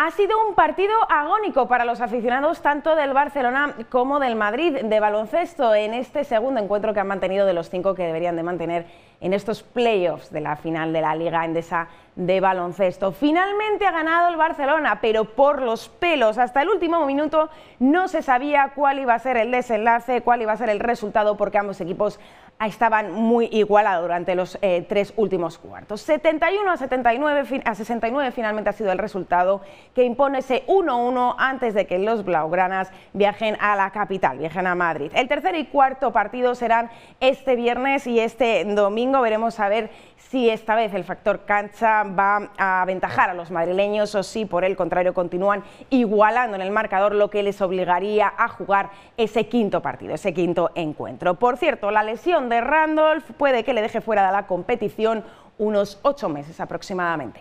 Ha sido un partido agónico para los aficionados tanto del Barcelona como del Madrid de baloncesto en este segundo encuentro que han mantenido de los cinco que deberían de mantener en estos playoffs de la final de la Liga Endesa de baloncesto. Finalmente ha ganado el Barcelona, pero por los pelos. Hasta el último minuto no se sabía cuál iba a ser el desenlace, cuál iba a ser el resultado, porque ambos equipos estaban muy igualados durante los eh, tres últimos cuartos. 71 a, 79, a 69 finalmente ha sido el resultado que impone ese 1-1 antes de que los blaugranas viajen a la capital, viajen a Madrid. El tercer y cuarto partido serán este viernes y este domingo. Veremos a ver si esta vez el factor cancha va a aventajar a los madrileños o si por el contrario continúan igualando en el marcador lo que les obligaría a jugar ese quinto partido, ese quinto encuentro. Por cierto, la lesión de Randolph puede que le deje fuera de la competición unos ocho meses aproximadamente.